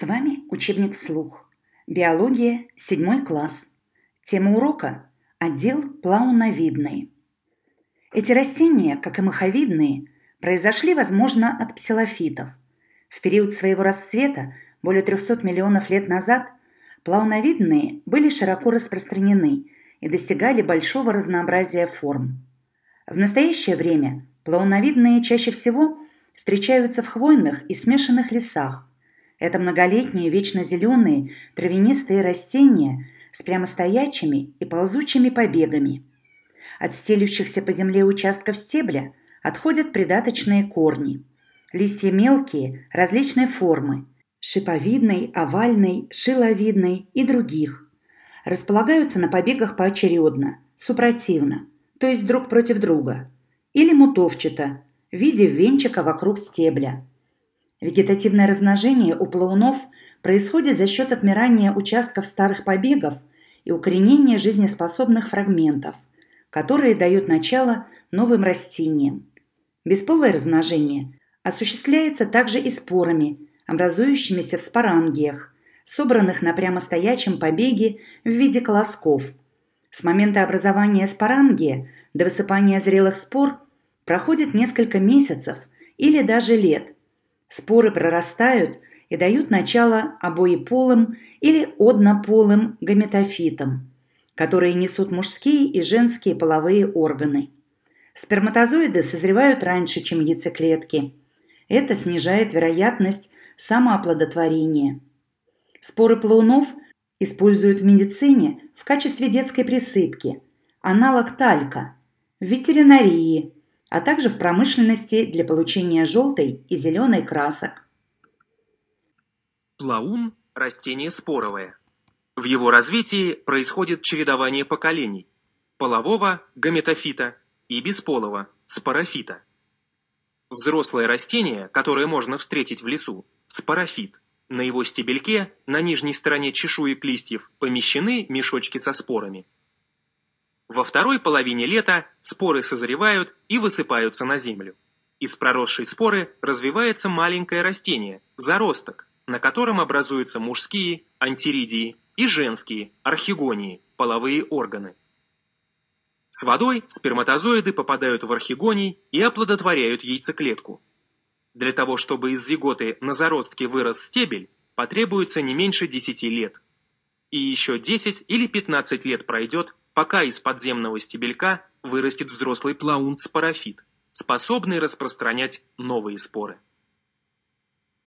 С вами учебник «Вслух». Биология, 7 класс. Тема урока – отдел плауновидный. Эти растения, как и маховидные, произошли, возможно, от псилофитов. В период своего расцвета, более 300 миллионов лет назад, плауновидные были широко распространены и достигали большого разнообразия форм. В настоящее время плауновидные чаще всего встречаются в хвойных и смешанных лесах, это многолетние, вечно зеленые, травянистые растения с прямостоячими и ползучими побегами. От стелющихся по земле участков стебля отходят придаточные корни. Листья мелкие, различной формы – шиповидной, овальной, шиловидной и других. Располагаются на побегах поочередно, супротивно, то есть друг против друга, или мутовчато, в виде венчика вокруг стебля – Вегетативное размножение у плавунов происходит за счет отмирания участков старых побегов и укоренения жизнеспособных фрагментов, которые дают начало новым растениям. Бесполое размножение осуществляется также и спорами, образующимися в спорангиях, собранных на прямостоячем побеге в виде колосков. С момента образования спорангия до высыпания зрелых спор проходит несколько месяцев или даже лет – Споры прорастают и дают начало обоеполым или однополым гаметофитам, которые несут мужские и женские половые органы. Сперматозоиды созревают раньше, чем яйцеклетки. Это снижает вероятность самооплодотворения. Споры плаунов используют в медицине в качестве детской присыпки, аналог талька, в ветеринарии – а также в промышленности для получения желтой и зеленой красок. Плаун растение споровое. В его развитии происходит чередование поколений – полового – гаметофита и бесполого – спорофита. Взрослое растение, которое можно встретить в лесу – спорофит. На его стебельке, на нижней стороне чешуек листьев, помещены мешочки со спорами – во второй половине лета споры созревают и высыпаются на землю. Из проросшей споры развивается маленькое растение – заросток, на котором образуются мужские – антиридии и женские – архигонии, половые органы. С водой сперматозоиды попадают в архигоний и оплодотворяют яйцеклетку. Для того, чтобы из зиготы на заростке вырос стебель, потребуется не меньше 10 лет. И еще 10 или 15 лет пройдет, пока из подземного стебелька вырастет взрослый плаунт-спорофит, способный распространять новые споры.